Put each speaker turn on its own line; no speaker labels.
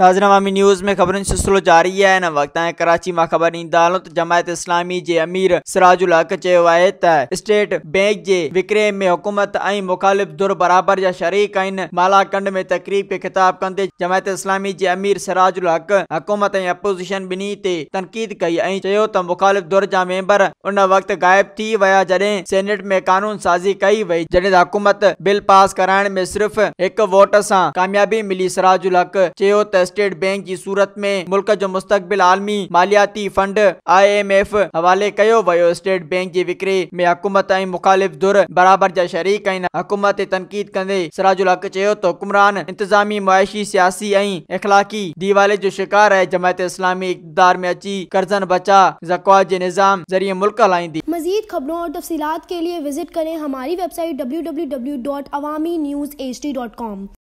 नाजन अवामी news में खबरों सिलसिलो जारी है न वक्त है कराची में खबर ईंदालो तो जमायत इस्लामी के अमीर सिराजुल हक है स्टेट बैंक के विक्रे में हुकूमत ऐं मुखालिफ़ दुर बराबर जा शरीक मालाखंड में तकरीब के ख़िताब कंदे जमायत इस्लामी के अमीर सिराजुल हक हुकूमत अपोज़िशन बिन्हीं ते तनक़ीद कई तो मुखालिफ़ दुर जा मेंबर उन वक़्तु ग़ाइब थी विया जॾहिं सेनेट में कानून साज़ी कई वही जॾहिं त हुकूमत बिल पास कराइण में सिर्फ़ एक वोट से कामयाबी मिली सिराजुल हक स्टेट बैंक जी सूरत में मुल्क जो मुस्तबिल आलमी मालियाती फंड आई एम एफ हवाले कयो स्टेट बैंक जी विक्री में हुकूमत मुखालिफ़ धुर बराबर जा शरीक हुकूमत तनक़ीद कंदे सिराजुल हक़ चयो हुकुमरान तो इंतिज़ामी मुआशी सियासी ऐं दीवाले जो शिकार आहे जमायत इस्लामी इक़दार में अची कर्जन बचा ज़कवात जे निज़ाम ज़रिए मुल्क हलाईंदी मजीद खबरों और तफसीत
के लिए विजिट करें हमारी website W W W dot Awami news H D dot com